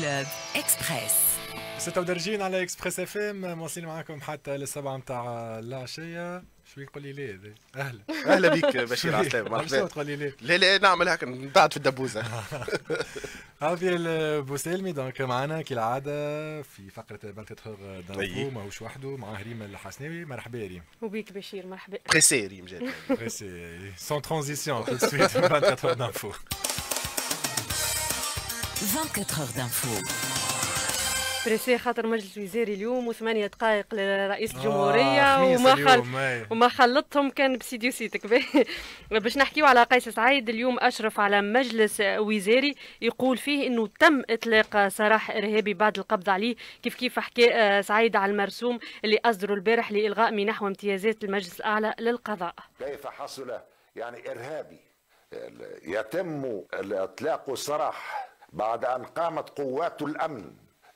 كلوب اكسبريس ستة ودرجين على اكسبريس اف ام مواصلين معاكم حتى للسبعة نتاع العشية شو يقول لي ليه دي. اهلا اهلا بك بشير عسلامة مرحبا تقول لي ليه لا لا نعمل هكا نضعت في الدبوزة هذه البوسيلمي دونك معنا كالعادة في فقرة بلتتخر داربو طيب. ماهوش وحده مع هريم الحسناوي مرحبا يا ريم وبيك بشير مرحبا بريسي ريم جات بريسي سون ترانزيسيون تو سويت بلتتخر داربو 24 heures d'info. بريسي خاطر مجلس وزاري اليوم وثمانية دقائق لرئيس آه، الجمهورية وما خل... وما خلطتهم كان بسيدي وسيتك باش نحكيو على قيس سعيد اليوم أشرف على مجلس وزاري يقول فيه أنه تم إطلاق سراح إرهابي بعد القبض عليه كيف كيف حكى آه، سعيد على المرسوم اللي أصدروا البارح لإلغاء منح وامتيازات المجلس الأعلى للقضاء كيف حصل يعني إرهابي آه، يتم إطلاق سراح بعد أن قامت قوات الأمن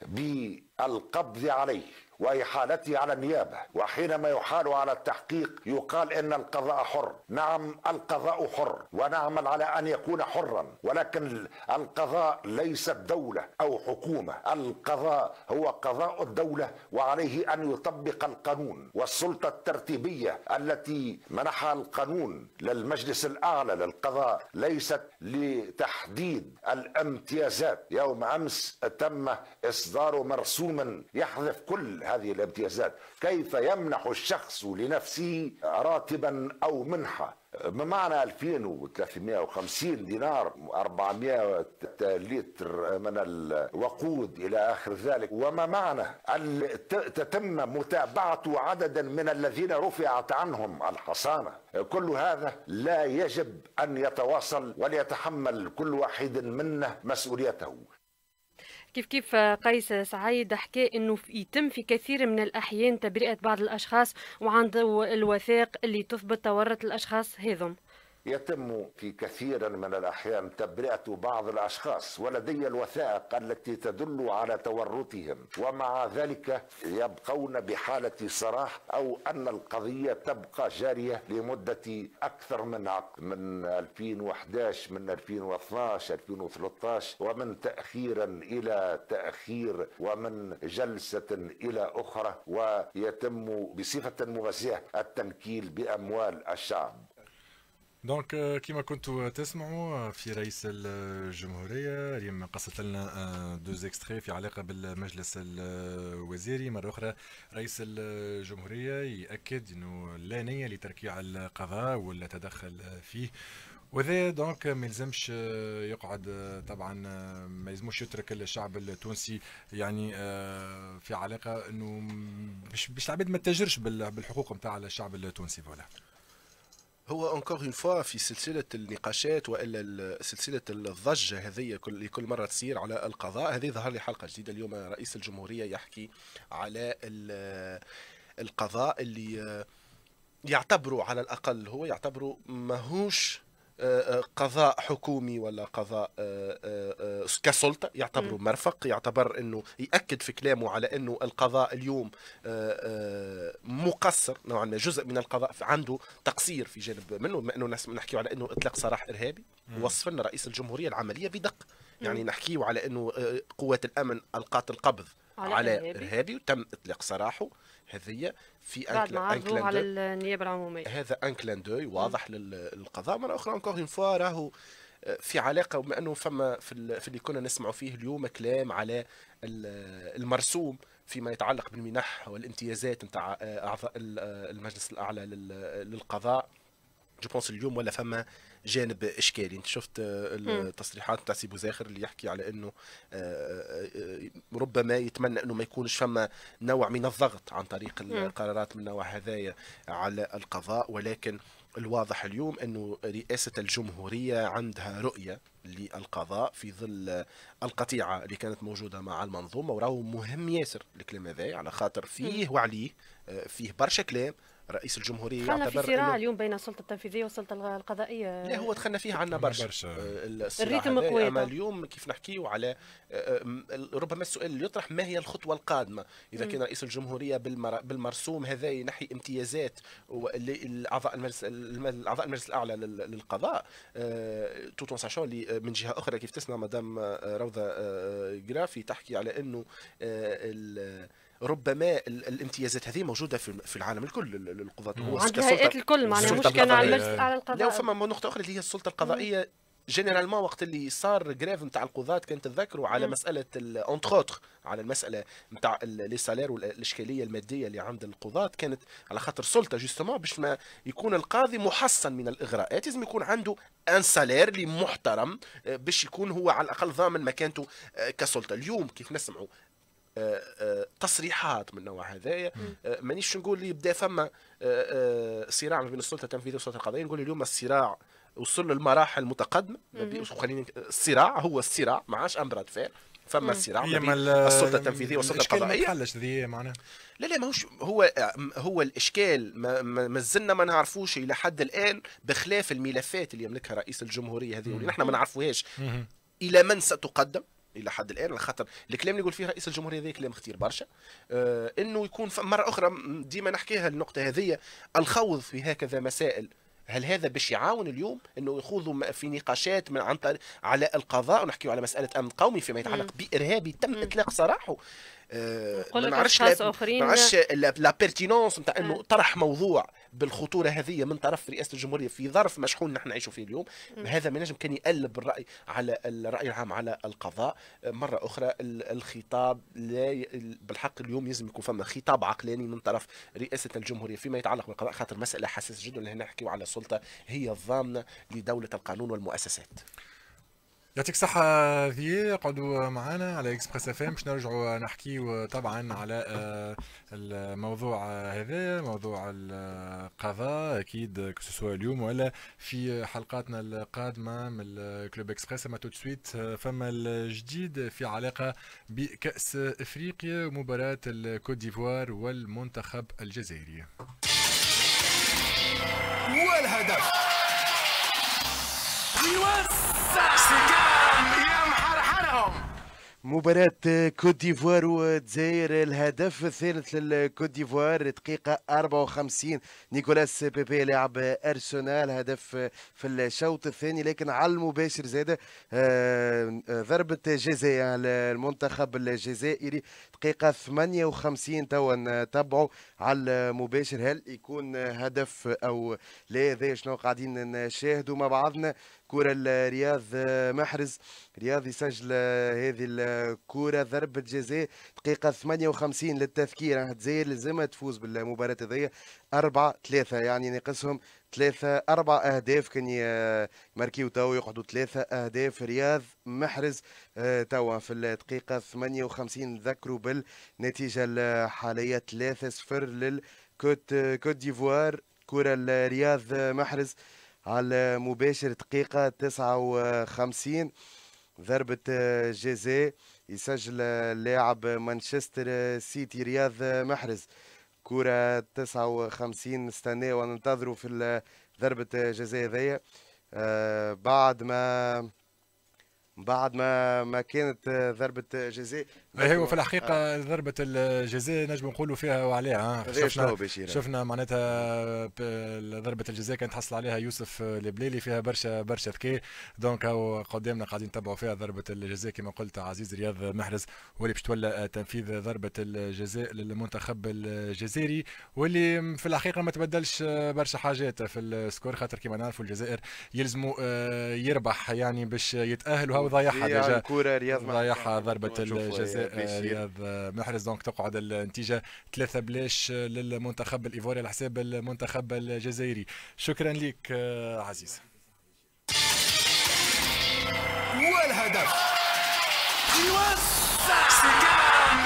بالقبض عليه وإحالته على النيابة وحينما يحال على التحقيق يقال إن القضاء حر نعم القضاء حر ونعمل على أن يكون حرا ولكن القضاء ليس دوله أو حكومة القضاء هو قضاء الدولة وعليه أن يطبق القانون والسلطة الترتيبية التي منحها القانون للمجلس الأعلى للقضاء ليست لتحديد الامتيازات يوم أمس تم إصدار مرسوما يحذف كل هذه الامتيازات كيف يمنح الشخص لنفسه راتبا أو منحة بمعنى 2350 دينار 400 لتر من الوقود الى اخر ذلك وما معنى ان تتم متابعه عددا من الذين رفعت عنهم الحصانه كل هذا لا يجب ان يتواصل وليتحمل كل واحد منا مسؤوليته كيف كيف قيس سعيد حكى انه يتم في كثير من الاحيان تبرئه بعض الاشخاص وعنده الوثائق اللي تثبت تورط الاشخاص هذم يتم في كثير من الأحيان تبرئة بعض الأشخاص ولدي الوثائق التي تدل على تورطهم ومع ذلك يبقون بحالة صراح أو أن القضية تبقى جارية لمدة أكثر من عقد من 2011 من 2012 2013 ومن تأخيرا إلى تأخير ومن جلسة إلى أخرى ويتم بصفة موازية التنكيل بأموال الشعب دونك آه، كيما كنتوا آه، تسمعوا آه، في رئيس الجمهورية اليوم قصت لنا دو زيكستري في علاقة بالمجلس الوزيري مرة أخرى رئيس الجمهورية يأكد أنه لا نية لتركيع القضاء ولا تدخل فيه وذا دونك ما يلزمش يقعد طبعا ما يلزموش يترك الشعب التونسي يعني في علاقه انه باش العباد ما تجرش بالحقوق نتاع الشعب التونسي فوالا هو انكور اون فوا في سلسله النقاشات والا سلسله الضجه هذه كل كل مره تصير على القضاء هذه ظهر لي حلقه جديده اليوم رئيس الجمهوريه يحكي على القضاء اللي يعتبره على الاقل هو يعتبره ماهوش قضاء حكومي ولا قضاء آه، آه، آه، كسلطه يعتبره مرفق يعتبر انه ياكد في كلامه على انه القضاء اليوم مقصر نوعا ما جزء من القضاء عنده تقصير في جانب منه بما انه نحكي على انه اطلاق سراح ارهابي وصف لنا رئيس الجمهوريه العمليه بدقه يعني نحكيه على انه قوات الامن القات القبض على, على إرهابي. إرهابي وتم إطلاق سراحه هذه في بعد على النيابة العمومية هذا انكلاندوي واضح م. للقضاء مرة أخرى انكوغ اون فوا راهو آه، في علاقه بما انه فما في, في اللي كنا نسمعوا فيه اليوم كلام على المرسوم فيما يتعلق بالمنح والامتيازات نتاع آه، اعضاء آه، المجلس الاعلى للقضاء جو بونس اليوم ولا فما جانب اشكالي انت شفت آه، التصريحات تاع سي بوزاخر اللي يحكي على انه آه، آه، ربما يتمنى انه ما يكونش فما نوع من الضغط عن طريق القرارات من نوع هذايا على القضاء ولكن الواضح اليوم انه رئاسه الجمهوريه عندها رؤيه للقضاء في ظل القطيعه اللي كانت موجوده مع المنظومه وراهو مهم ياسر الكلام هذا على خاطر فيه وعليه فيه برشا كلام رئيس الجمهوريه يعتبر في صراع اليوم بين السلطه التنفيذيه والسلطه القضائيه لا هو دخلنا فيه عنا برشا آه، الريتم قوي اما اليوم كيف نحكيو على آه، آه، ربما السؤال اللي يطرح ما هي الخطوه القادمه اذا كان رئيس الجمهوريه بالمرسوم هذا ينحي امتيازات اعضاء المجلس اعضاء المجلس الاعلى للقضاء توتون ساشون اللي من جهه اخرى كيف تسمع مدام روضه جرافي تحكي على انه ربما الامتيازات هذه موجوده في العالم الكل للقضاة هو عند الهيئات الكل معناها مش كان على المجلس الاعلى لا فما نقطه اخرى اللي هي السلطه القضائيه جينيرال ما وقت اللي صار جريف نتاع القضاة كان تتذكروا على مسألة اوتخ على المسألة نتاع لي سالير والإشكالية المادية اللي عند القضاة كانت على خاطر سلطة جوستومون باش ما يكون القاضي محصن من الإغراءات لازم يكون عنده ان سالير اللي محترم باش يكون هو على الأقل ضامن مكانته آه، كسلطة اليوم كيف نسمعوا آه، آه، تصريحات من النوع هذايا آه، مانيش نقول لي بدا فما صراع ما بين السلطه التنفيذيه والسلطه القضائيه نقول اليوم الصراع وصل للمراحل متقدمه خلينا الصراع هو الصراع ما عادش امر فعل فما صراع ما بين السلطه التنفيذيه والسلطه القضائيه ما ذي معناها لا لا ماهوش هو هو الاشكال ما زلنا ما نعرفوش الى حد الان بخلاف الملفات اللي يملكها رئيس الجمهوريه هذه نحن ما نعرفوهاش الى من ستقدم الى حد الان على خاطر الكلام اللي يقول فيه رئيس الجمهوريه هذا كلام خطير برشا آه انه يكون مره اخرى ديما نحكيها النقطه هذه الخوض في هكذا مسائل هل هذا باش يعاون اليوم انه يخوضوا في نقاشات من عن طريق على القضاء ونحكيو على مساله امن قومي فيما يتعلق بارهابي تم اطلاق سراحه آه، ما نعرفش ما نعرفش لا بيرتينونس نتاع انه طرح موضوع بالخطوره هذه من طرف رئاسه الجمهوريه في ظرف مشحون نحن نعيشوا فيه اليوم م. هذا ما نجم كان يقلب الراي على الراي العام على القضاء مره اخرى الخطاب لا ي... بالحق اليوم لازم يكون فما خطاب عقلاني من طرف رئاسه الجمهوريه فيما يتعلق بالقضاء خاطر مساله حساسه جدا اللي نحكيو على السلطه هي الضامنه لدوله القانون والمؤسسات يعطيك الصحة في اقعدوا معنا على اكسبريس اف ام باش نرجعوا نحكيوا طبعا على آه، الموضوع هذا موضوع القضاء اكيد كسوسوا اليوم ولا في حلقاتنا القادمة من الكلوب اكسبريس اما توت سويت فما الجديد في علاقة بكأس افريقيا ومباراة الكوت ديفوار والمنتخب الجزائري. والهدف مباراة كوت ديفوار والجزائر الهدف الثالث للكوت ديفوار دقيقة 54 نيكولاس بيبي لاعب أرسنال هدف في الشوط الثاني لكن على المباشر زاد آه، ضربة جزاء المنتخب الجزائري دقيقة 58 توا نتبعوا على المباشر هل يكون هدف أو لا هذا شنو قاعدين نشاهدوا مع بعضنا كرة لرياض آه، محرز رياض يسجل آه، هذه الكرة ضربة جزاء دقيقة 58 للتذكير الجزائر لازمها تفوز بالمباراة هذيا 4 3 يعني ناقصهم ثلاثة أربع أهداف كان يماركيو آه، توا يقعدوا ثلاثة أهداف رياض محرز توا في الدقيقة 58 ذكروا بالنتيجة الحالية 3 0 للكوت كوت ديفوار كرة لرياض محرز على مباشر دقيقة 59 ضربة آه، جزاء يسجل آه، لاعب مانشستر آه، سيتي رياض محرز كرة 59 نستناو وننتظروا في ضربة جزاء هذيا بعد ما بعد ما ما كانت ضربة جزاء أيوة هو في الحقيقة آه. ضربة الجزاء نجم نقولوا فيها وعليها آه. شفنا شفنا معناتها ضربة الجزاء كان تحصل عليها يوسف البليلي فيها برشا برشا ذكاء دونك قدامنا قاعدين نتبعوا فيها ضربة الجزاء كما قلت عزيز رياض محرز هو اللي باش تولى تنفيذ ضربة الجزاء للمنتخب الجزائري واللي في الحقيقة ما تبدلش برشا حاجات في السكور خاطر كما نعرفوا الجزائر يلزموا آه، يربح يعني باش يتأهل وهو ضيعها ديجا ضيعها ضربة الجزاء رياض محرز دونك تقعد النتيجه ثلاثه بلاش للمنتخب الايفوري على حساب المنتخب الجزائري شكرا لك عزيز والهدف يوسع سكان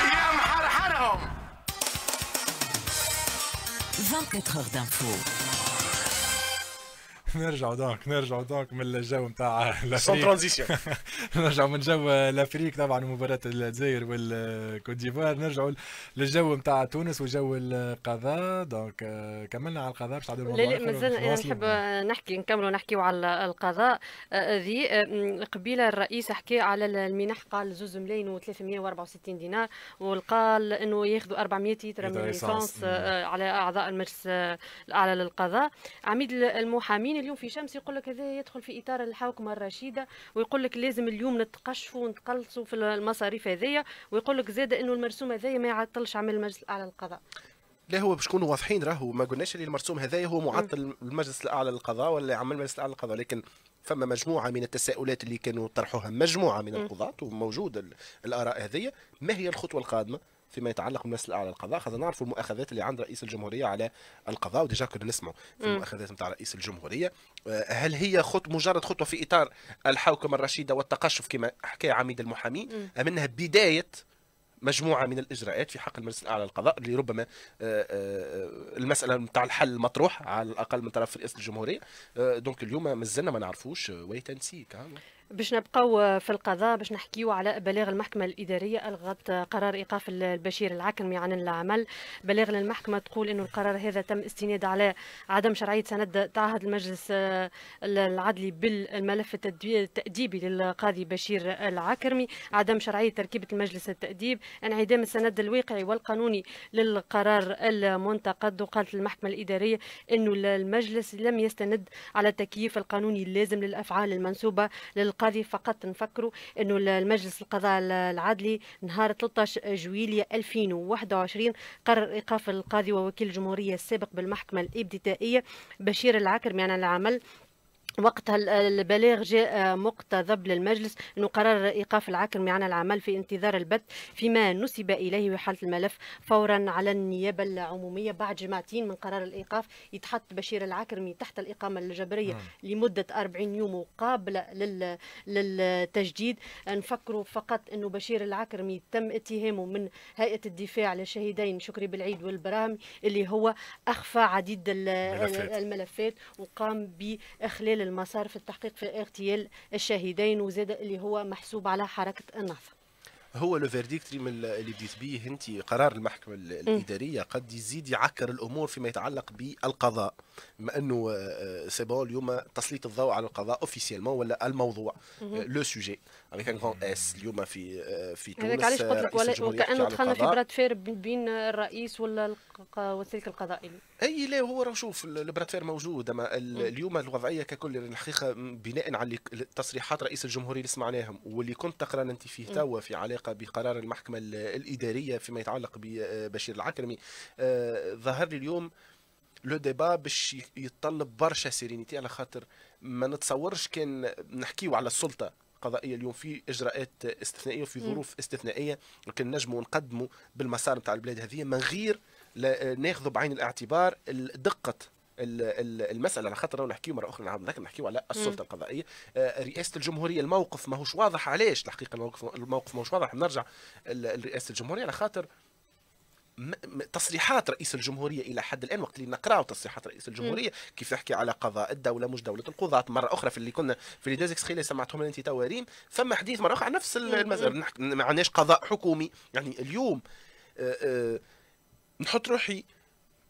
يا محرحرهم 24 heures d'infos. نرجعوا دونك نرجعوا دونك من الجو نتاع سون ترانزيسيون نرجعوا من جو لافريك طبعا مباراه الجزائر والكوت ديفوار نرجعوا للجو نتاع تونس وجو القضاء دونك آه، كملنا على القضاء باش تعدلوا لا لا مازال انا نحب نحكي نكملوا نحكيوا على القضاء آه، ذي آه، قبيله الرئيس حكى على المنح قال زوز ملايين و364 دينار وقال انه ياخذوا 400 تيتر من ليسونس على اعضاء المجلس الاعلى للقضاء عميد المحامين اليوم في شمس يقول لك هذا يدخل في اطار الحوكمه الرشيده ويقول لك لازم اليوم نتقشفوا ونتقلصوا في المصاريف هذيا ويقول لك زاد انه المرسوم هذايا ما يعطلش عمل المجلس الاعلى للقضاء لا هو باش نكونوا واضحين راهو ما قلناش اللي المرسوم هذايا هو معطل المجلس الاعلى للقضاء ولا عمل المجلس الاعلى للقضاء لكن فما مجموعه من التساؤلات اللي كانوا طرحوها مجموعه من القضاة وموجود الاراء هذه ما هي الخطوه القادمه فيما يتعلق بالمجلس الاعلى للقضاء خاطر نعرفوا المؤاخذات اللي عند رئيس الجمهوريه على القضاء وديجا كنا نسمعوا في المؤاخذات نتاع رئيس الجمهوريه آه، هل هي خط مجرد خطوه في اطار الحوكمه الرشيده والتقشف كما حكى عميد المحامي ام انها بدايه مجموعه من الاجراءات في حق المجلس الاعلى للقضاء اللي ربما آه، آه، المساله نتاع الحل المطروح على الاقل من طرف رئيس الجمهوريه دونك اليوم مازلنا ما نعرفوش ويت اند سي باش نبقاو في القضاء باش نحكيو على بلاغ المحكمة الإدارية ألغت قرار إيقاف البشير العكرمي عن العمل بلاغ للمحكمة تقول أن القرار هذا تم استناد على عدم شرعية سند تعهد المجلس آه، العدلي بالملف التأديبي للقاضي بشير العكرمي عدم شرعية تركيبة المجلس التأديب انعدام السند الواقعي والقانوني للقرار المنتقد وقالت المحكمة الإدارية أن المجلس لم يستند على التكييف القانوني اللازم للأفعال المنسوبة للقاضي القاضي فقط نفكروا انه المجلس القضاء العدلي نهار 13 جويلية 2021 قرر ايقاف القاضي ووكيل الجمهورية السابق بالمحكمة الابتدائية بشير العكرمي يعني العمل وقتها البلاغ جاء مقتضب للمجلس انه قرر ايقاف العاكر عن العمل في انتظار البت فيما نسب اليه وحاله الملف فورا على النيابه العموميه بعد جماعتين من قرار الايقاف يتحط بشير العكرمي تحت الاقامه الجبريه آه. لمده 40 يوم وقابله لل... للتجديد نفكروا فقط انه بشير العكرمي تم اتهامه من هيئه الدفاع للشهيدين شكري بالعيد والبرامي اللي هو اخفى عديد الملفات, الملفات وقام باخلال المسار في التحقيق في اغتيال الشهيدين وزاد اللي هو محسوب على حركه النهضه هو لو فيرديكت اللي بديت به انت قرار المحكمه الاداريه قد يزيد يعكر الامور فيما يتعلق بالقضاء بما انه آه، آه، سي بون اليوم تسليط الضوء على القضاء اوفيسيلمون ولا الموضوع لو سوجي افيك ان اس اليوم في آه، في تونس هذاك علاش قلت لك وكانه دخلنا في براد فير بين الرئيس ولا والسلك القضائي اي لا هو راه شوف البراد فير موجود اما اليوم الوضعيه ككل الحقيقه بناء على تصريحات رئيس الجمهوريه اللي سمعناهم واللي كنت تقرا انت فيه توا في علاقه بقرار المحكمه الاداريه فيما يتعلق ببشير العكرمي ظهر لي اليوم لو ديبا باش يتطلب برشا سيرينيتي على خاطر ما نتصورش كان نحكيو على السلطه القضائيه اليوم في اجراءات استثنائيه وفي ظروف استثنائيه لكن نجموا نقدموا بالمسار نتاع البلاد هذه من غير ناخذوا بعين الاعتبار دقه المساله على خاطر نحكيو مره اخرى نعاود نذكر نحكيو على السلطه م. القضائيه آه، رئاسه الجمهوريه الموقف ماهوش واضح علاش الحقيقه الموقف الموقف ماهوش واضح نرجع لرئاسه الجمهوريه على خاطر تصريحات رئيس الجمهوريه الى حد الان وقت اللي نقراو تصريحات رئيس الجمهوريه كيف يحكي على قضاء الدوله مش دوله القضاة مره اخرى في اللي كنا في لي دوزيكس خيلي سمعتهم انت تواريم فما حديث مره اخرى نفس المساله ما عندناش قضاء حكومي يعني اليوم آه، آه، نحط روحي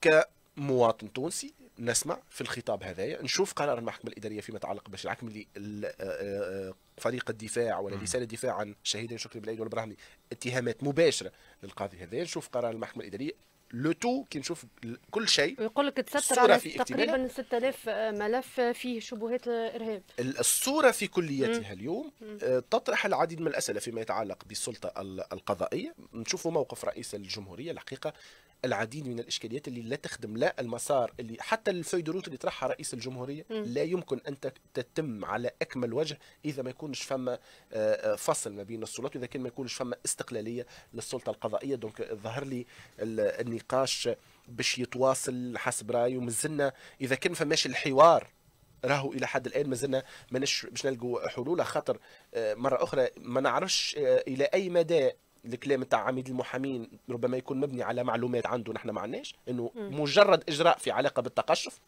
كمواطن تونسي نسمع في الخطاب هذايا نشوف قرار المحكمه الاداريه فيما يتعلق بشير العكم اللي آه، فريق الدفاع ولا لسان الدفاع عن شهيدين شكري بالعيد والبراهمي اتهامات مباشره للقاضي هذا نشوف قرار المحكمه الاداريه لو تو كي نشوف كل شيء يقول لك تستر على تقريبا 6000 ملف فيه شبهات ارهاب الصوره في كليتها اليوم آه، تطرح العديد من الاسئله فيما يتعلق بالسلطه القضائيه نشوفوا موقف رئيس الجمهوريه الحقيقه العديد من الاشكاليات اللي لا تخدم لا المسار اللي حتى الفيدروت اللي طرحها رئيس الجمهوريه م. لا يمكن ان تتم على اكمل وجه اذا ما يكونش فما آه، آه، فصل ما بين السلطات واذا كان ما يكونش فما استقلاليه للسلطه القضائيه دونك ظهر لي النقاش باش يتواصل حسب رايي ومازلنا اذا كان فماش الحوار راهو الى حد الان مازلنا ماناش باش نلقوا حلول خاطر آه، مره اخرى ما نعرفش الى اي مدى الكلام نتاع عميد المحامين ربما يكون مبني على معلومات عنده نحن ما عندناش انه مجرد اجراء في علاقه بالتقشف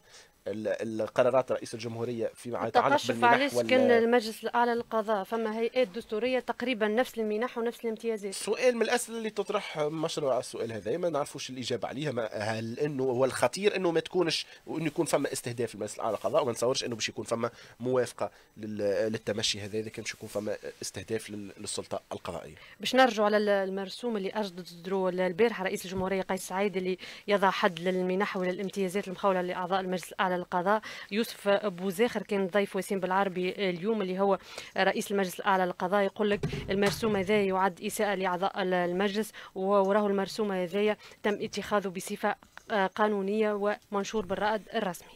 القرارات رئيس الجمهوريه في يتعلق بالمنح علاش كان المجلس الاعلى للقضاء فما هيئات دستوريه تقريبا نفس المنح ونفس الامتيازات سؤال من الاسئله اللي تطرح مشروع السؤال هذا ما نعرفوش الاجابه عليها هل انه هو الخطير انه ما تكونش انه يكون فما استهداف المجلس الاعلى للقضاء وما نتصورش انه باش يكون فما موافقه للتمشي هذا اذا كان باش يكون فما استهداف للسلطه القضائيه باش نرجع على المرسوم اللي أجددوا البارحه رئيس الجمهوريه قيس سعيد اللي يضع حد للمنح وللامتيازات المخوله لاعضاء المجلس الاعلى للقضاء يوسف بوزاخر كان ضيف وسيم بالعربي اليوم اللي هو رئيس المجلس الاعلى للقضاء يقول لك المرسوم هذا يعد اساءه لاعضاء المجلس وراه المرسوم هذايا تم اتخاذه بصفه قانونيه ومنشور بالرائد الرسمي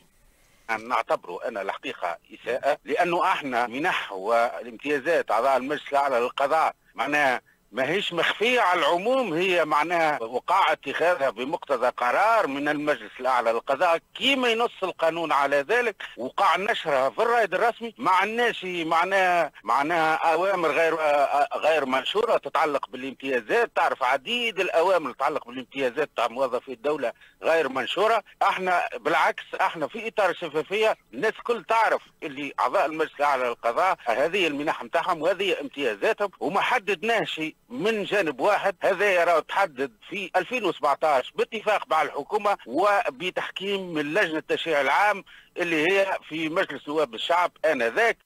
نعم، أن نعتبره أنا الحقيقة إساءة لأنه إحنا منح والامتيازات أعضاء المجلس الأعلى للقضاء معناها ما هيش مخفية على العموم هي معناها وقع اتخاذها بمقتضى قرار من المجلس الأعلى للقضاء كيما ينص القانون على ذلك وقع نشرها في الرائد الرسمي مع الناس معناها معناها أوامر غير غير منشورة تتعلق بالامتيازات تعرف عديد الأوامر تتعلق بالامتيازات تاع موظفي الدولة غير منشورة احنا بالعكس احنا في إطار الشفافية الناس كل تعرف اللي أعضاء المجلس الأعلى للقضاء هذه المنح نتاعهم وهذه امتيازاتهم وما حددناش من جانب واحد هذا يرى تحدد في 2017 باتفاق مع الحكومة وبتحكيم من لجنة التشريع العام اللي هي في مجلس نواب الشعب آنذاك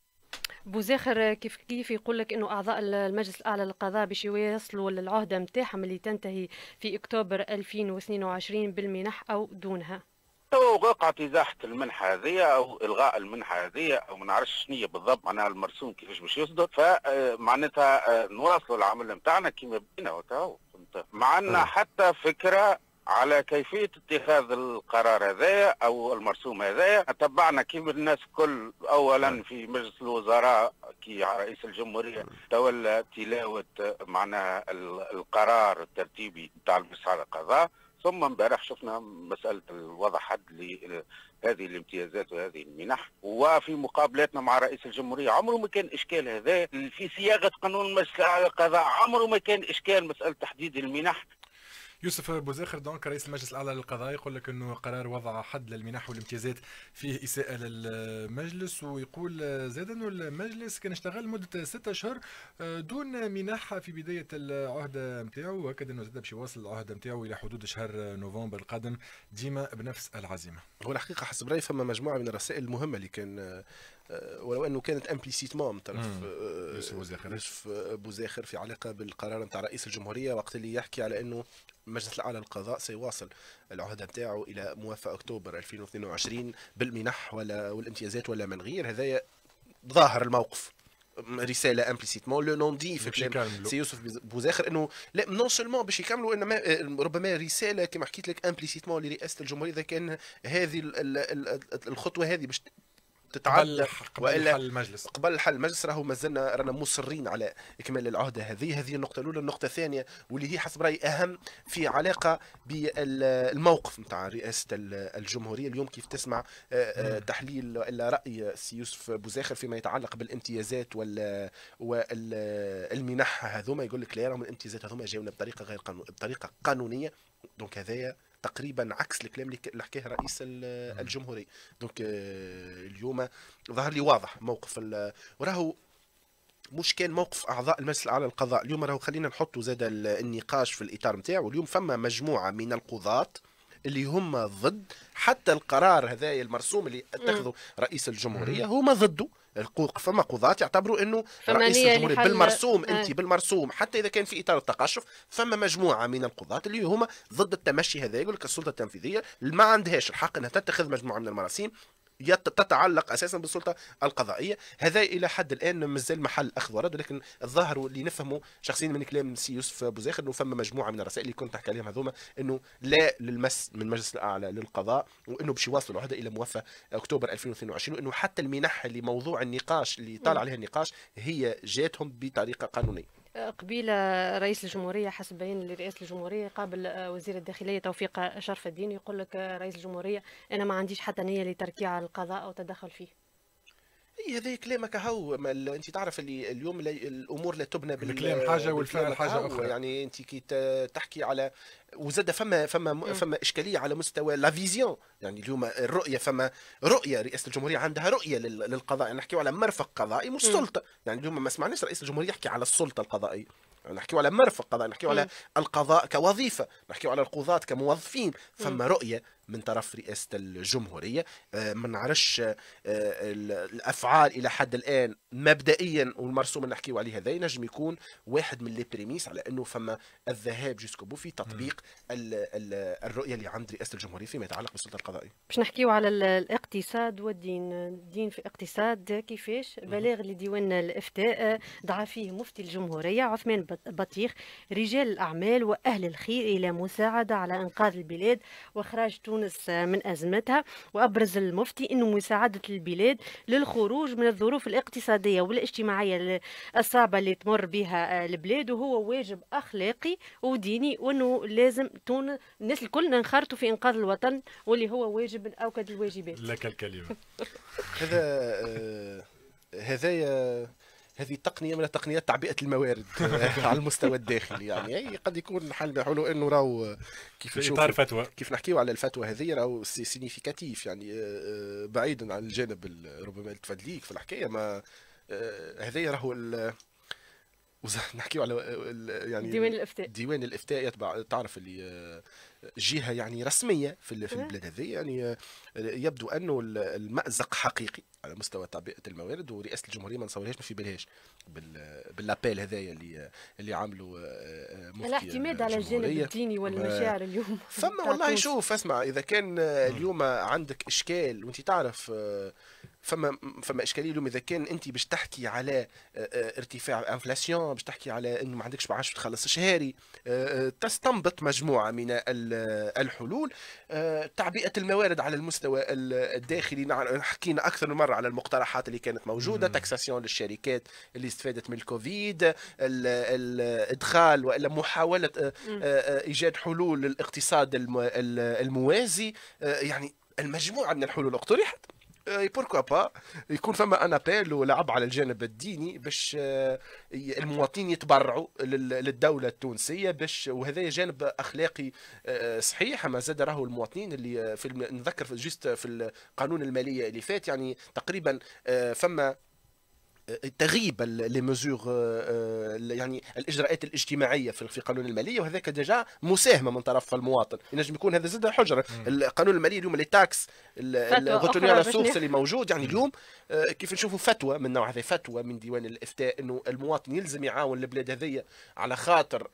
بوزاخر كيف كيف يقول لك انه اعضاء المجلس الاعلى للقضاء باش يوصلوا للعهده نتاعهم اللي تنتهي في اكتوبر 2022 بالمنح او دونها تو وقع ازاحه المنحة هذه أو إلغاء المنحة هذه أو ما نعرفش شنو بالضبط معناها المرسوم كيفاش باش يصدر فمعناتها آه، آه، نواصلوا العمل نتاعنا كما بينا وتو ما عندنا آه. حتى فكرة على كيفية اتخاذ القرار هذايا أو المرسوم هذايا تبعنا كيف الناس كل أولا في مجلس الوزراء كي رئيس الجمهورية تولى تلاوة معناها القرار الترتيبي تاع المجلس القضاء ثم امبارح شفنا مساله وضع حد لهذه الامتيازات وهذه المنح وفي مقابلاتنا مع رئيس الجمهوريه عمره ما كان اشكال هذا في صياغه قانون المجلس الاعلى للقضاء عمره ما كان اشكال مساله تحديد المنح يوسف بوزاخر دونك رئيس المجلس الاعلى للقضاء يقول لك انه قرار وضع حد للمنح والامتيازات فيه اساءه للمجلس ويقول زاد انه المجلس كان اشتغل مده ستة اشهر آه، دون منح في بدايه العهده نتاعو واكد انه زاد باش يواصل العهده نتاعو الى حدود شهر نوفمبر القادم ديما بنفس العزيمه. هو الحقيقه حسب رايي فما مجموعه من الرسائل المهمه اللي كان آه، آه، ولو انه كانت امبليسيتمون من طرف يوسف بوزاخر يوسف آه، بوزاخر في علاقه بالقرار نتاع رئيس الجمهوريه وقت اللي يحكي على انه المجلس الاعلى للقضاء سيواصل العهده نتاعو الى موافق اكتوبر 2022 بالمنح ولا والامتيازات ولا من غير هذايا ظاهر الموقف رساله امبليسيتمون لو نون دي في كلام سي يوسف بوزاخر انه لا نون سولمون باش يكملوا انما آه، ربما رساله كما حكيت لك امبليسيتمون لرئاسه الجمهوريه اذا كان هذه الخطوه هذه باش تتعدى قبل حل المجلس قبل حل المجلس راهو مازلنا رانا مصرين على اكمال العهده هذه هذه النقطه الاولى النقطه الثانيه واللي هي حسب رايي اهم في علاقه بالموقف نتاع رئاسه الجمهوريه اليوم كيف تسمع آه، آه، تحليل الا راي سي يوسف بوزاخر فيما يتعلق بالامتيازات وال والمنح هذوما يقول لك لا راهم الامتيازات هذوما جاونا بطريقه غير قانونيه بطريقه قانونيه دونك هذايا تقريبا عكس الكلام اللي حكاه رئيس الجمهوريه دونك آه، اليوم ظهر لي واضح موقف وراهو مش كان موقف اعضاء المجلس الاعلى للقضاء اليوم راهو خلينا نحطوا زاد النقاش في الاطار نتاعو اليوم فما مجموعه من القضاه اللي هم ضد حتى القرار هذا المرسوم اللي اتخذه رئيس الجمهوريه هما ضده القوق فما قضاة يعتبروا انه رئيس الجمهوريه بالمرسوم آه. انت بالمرسوم حتى اذا كان في اطار التقشف فما مجموعه من القضاة اللي هما ضد التمشي هذا يقول لك السلطه التنفيذيه ما عندهاش الحق انها تتخذ مجموعه من المراسيم تتعلق اساسا بالسلطه القضائيه هذا الى حد الان مازال محل اخذ ورد ولكن الظاهر واللي نفهمه شخصيا من كلام سي يوسف بوزاخر انه فما مجموعه من الرسائل اللي كنت نحكي عليهم هذوما انه لا للمس من المجلس الاعلى للقضاء وانه باش يواصلوا العهده الى موفى اكتوبر 2022 وانه حتى المنح اللي موضوع النقاش اللي طال عليها النقاش هي جاتهم بطريقه قانونيه قبيله رئيس الجمهوريه حسب بيان لرئاسه الجمهوريه قابل آه، وزير الداخليه توفيق شرف الدين يقول لك آه، رئيس الجمهوريه انا ما عنديش حتى نيه لتركيع القضاء او تدخل فيه اي هذا كلامك هو انت تعرف اللي اليوم اللي الامور لا تبنى بالكلام حاجه والفعل حاجه اخرى يعني انت كي تحكي على وزاد فما فما م. فما اشكاليه على مستوى لا فيزيون يعني اليوم الرؤيه فما رؤيه رئاسه الجمهوريه عندها رؤيه للقضاء يعني نحكيو على مرفق قضائي مش سلطه يعني اليوم ما سمعناش رئيس الجمهوريه يحكي على السلطه القضائيه يعني نحكيو على مرفق قضاء نحكيو على القضاء كوظيفه نحكيو على القضاة كموظفين فما رؤيه من طرف رئاسه الجمهوريه آه، ما نعرفش آه، الافعال الى حد الان مبدئيا والمرسوم اللي نحكيو عليه هذا ينجم يكون واحد من لي بريميس على انه فما الذهاب جوسكو بو في تطبيق الـ الـ الرؤيه اللي عند رئاسه الجمهوريه فيما يتعلق بالسلطه القضائيه باش نحكيو على الاقتصاد والدين الدين في الاقتصاد كيفاش بلاغ لديوان الافتاء دعا آه، فيه مفتي الجمهوريه عثمان بطيخ رجال الاعمال واهل الخير الى مساعده على انقاذ البلاد واخراج تونس تونس آه، من أزمتها وأبرز المفتي أنه مساعدة البلاد للخروج من الظروف الاقتصادية والاجتماعية الصعبة اللي تمر بها آه، البلاد وهو واجب أخلاقي وديني وأنه لازم تونس الناس الكل ننخرطوا في إنقاذ الوطن واللي هو واجب من أوكد الواجبات لك الكلمة هذا آه، هذايا هذه تقنيه من تقنيات تعبئه الموارد على المستوى الداخلي يعني أي قد يكون الحل حلو انه راهو كيف في اطار فتوى كيف نحكيو على الفتوى هذه راهو سينيفيكاتيف يعني آه، آه، بعيدا عن الجانب ربما التفدليك في الحكايه ما آه، هذايا راهو نحكيو على يعني ديوان الافتاء ديوان الافتاء يتبع تعرف اللي جهه يعني رسميه في البلاد هذه يعني يبدو انه المازق حقيقي على مستوى تعبئه الموارد ورئاسه الجمهوريه ما نصورهاش ما في بالهاش باللابيل هذايا اللي اللي عملوا آه، آه، الاعتماد على الجانب الديني والمشاعر اليوم فما والله شوف اسمع اذا كان آه، اليوم عندك اشكال وانت تعرف فما فما اشكاليه اليوم اذا كان انت باش تحكي على ارتفاع الانفلاسيون باش تحكي على انه ما عندكش معاش تخلص شهاري تستنبط مجموعه من الحلول تعبئه الموارد على المستوى الداخلي نعم، حكينا اكثر من مره على المقترحات اللي كانت موجوده تاكساسيون للشركات اللي استفادت من الكوفيد الادخال والا محاوله آه، آه، آه، ايجاد حلول للاقتصاد الموازي يعني المجموعه من الحلول اقترحت بوركو با يكون فما ان ابيل ولعب على الجانب الديني باش آه، المواطنين يتبرعوا للدوله التونسيه باش وهذا جانب اخلاقي آه، صحيح اما زاد راهو المواطنين اللي في نذكر في في القانون الماليه اللي فات يعني تقريبا آه، فما تغيب لي مزور آه، آه، يعني الاجراءات الاجتماعيه في قانون الماليه وهذاك ديجا مساهمه من طرف المواطن ينجم يكون هذا زاد حجره القانون المالي اليوم لي تاكس الغوتوني على السورس اللي موجود يعني اليوم آه، كيف نشوفوا فتوى من نوع هذا فتوى من ديوان الافتاء انه المواطن يلزم يعاون البلاد هذيا على خاطر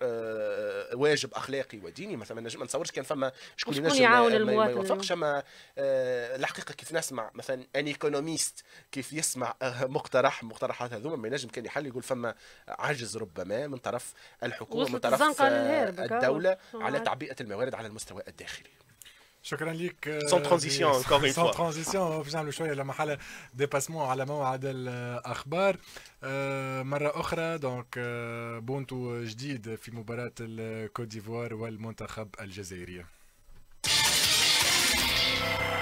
واجب اخلاقي وديني مثلا ما نصورش كان فما شكون ينجم يعاون المواطن ما يوافقش اما الحقيقه كيف نسمع مثلا ان ايكونوميست كيف يسمع مقترح مقترح المقترحات هذوما ما ينجم كان يحل يقول فما عجز ربما من طرف الحكومه من طرف الدوله على تعبئه الموارد على المستوى الداخلي شكرا لك سون ترانزيسيون سون ترانزيسيون باش نعملوا شويه لما حاله ديباسمون على موعد الاخبار آه، مره اخرى دونك آه، بونتو جديد في مباراه الكوت ديفوار والمنتخب الجزائري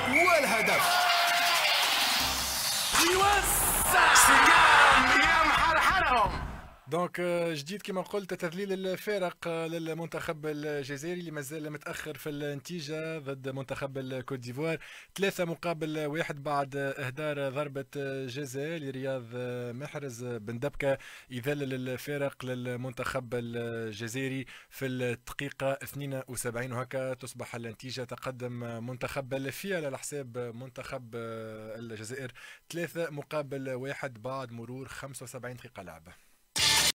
والهدف الوسع سجام يا محرحرهم دونك آه، جديد كما قلت تذليل الفارق آه، للمنتخب الجزائري اللي مازال متاخر في النتيجه ضد منتخب الكوت ديفوار ثلاثه مقابل واحد بعد اهدار ضربه آه، جزاء لرياض محرز بن دبكه يذلل الفارق للمنتخب الجزائري في الدقيقه 72 وهكا تصبح النتيجه تقدم منتخب الفيال على حساب منتخب الجزائر ثلاثه مقابل واحد بعد مرور 75 دقيقه لعبه